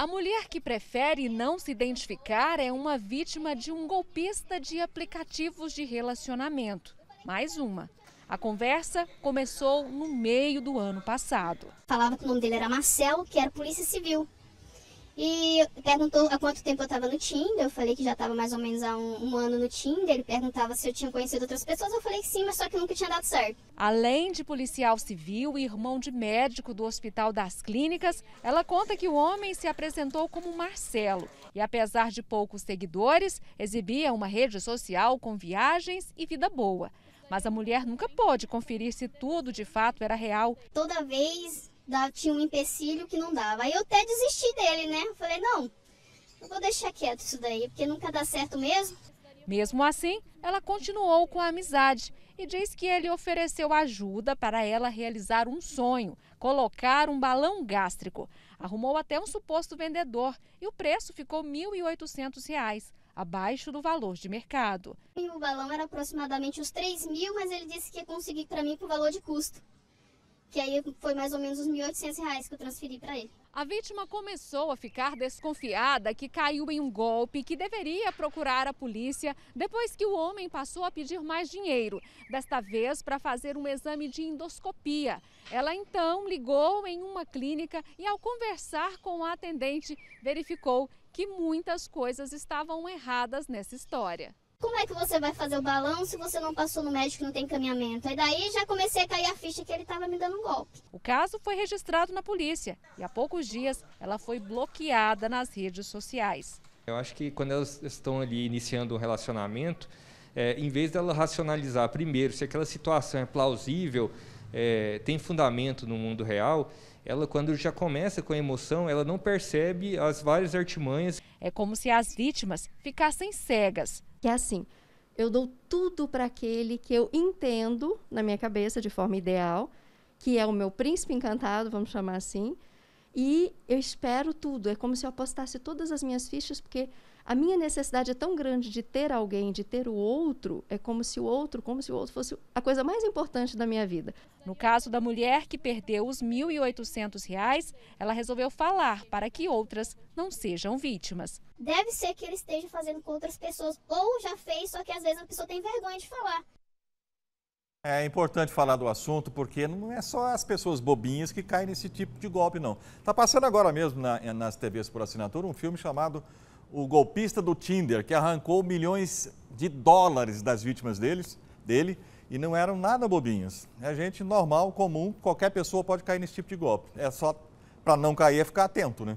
A mulher que prefere não se identificar é uma vítima de um golpista de aplicativos de relacionamento. Mais uma. A conversa começou no meio do ano passado. Falava que o nome dele era Marcel, que era polícia civil. E perguntou há quanto tempo eu estava no Tinder. Eu falei que já estava mais ou menos há um, um, ano no Tinder. Ele perguntava se eu tinha conhecido outras pessoas. Eu falei que sim, mas só que nunca tinha dado certo. Além de policial civil e irmão de médico do Hospital das Clínicas, ela conta que o homem se apresentou como Marcelo. E apesar de poucos seguidores, exibia uma rede social com viagens e vida boa. Mas a mulher nunca pôde conferir se tudo de fato era real. Toda vez dava, tinha um empecilho que não dava. Aí eu até desisti dele, né? Eu falei, não, eu vou deixar quieto isso daí, porque nunca dá certo mesmo. Mesmo assim, ela continuou com a amizade e diz que ele ofereceu ajuda para ela realizar um sonho, colocar um balão gástrico. Arrumou até um suposto vendedor e o preço ficou R$ 1.800, abaixo do valor de mercado. E o balão era aproximadamente os 3 mil, mas ele disse que ia conseguir para mim por valor de custo que aí foi mais ou menos os R$ 1.800 que eu transferi para ele. A vítima começou a ficar desconfiada que caiu em um golpe que deveria procurar a polícia depois que o homem passou a pedir mais dinheiro, desta vez para fazer um exame de endoscopia. Ela então ligou em uma clínica e, ao conversar com a atendente, verificou que muitas coisas estavam erradas nessa história. Como é que você vai fazer o balão se você não passou no médico e não tem encaminhamento? Aí daí já comecei a cair a ficha que ele estava me dando um golpe. O caso foi registrado na polícia e há poucos dias ela foi bloqueada nas redes sociais. Eu acho que quando elas estão ali iniciando um relacionamento, é, em vez dela racionalizar primeiro se aquela situação é plausível, é, tem fundamento no mundo real, ela quando já começa com a emoção, ela não percebe as várias artimanhas. É como se as vítimas ficassem cegas. Que é assim, eu dou tudo para aquele que eu entendo na minha cabeça de forma ideal, que é o meu príncipe encantado, vamos chamar assim, e eu espero tudo. É como se eu apostasse todas as minhas fichas, porque a minha necessidade é tão grande de ter alguém, de ter o outro, é como se o outro, como se o outro fosse a coisa mais importante da minha vida. No caso da mulher que perdeu os R$ 1.800, ela resolveu falar para que outras não sejam vítimas. Deve ser que ele esteja fazendo com outras pessoas, ou já fez, só que às vezes a pessoa tem vergonha de falar. É importante falar do assunto porque não é só as pessoas bobinhas que caem nesse tipo de golpe, não. Está passando agora mesmo na, eh, nas TVs por assinatura um filme chamado O Golpista do Tinder, que arrancou milhões de dólares das vítimas deles, dele e não eram nada bobinhas. É gente normal, comum, qualquer pessoa pode cair nesse tipo de golpe. É só para não cair é ficar atento, né?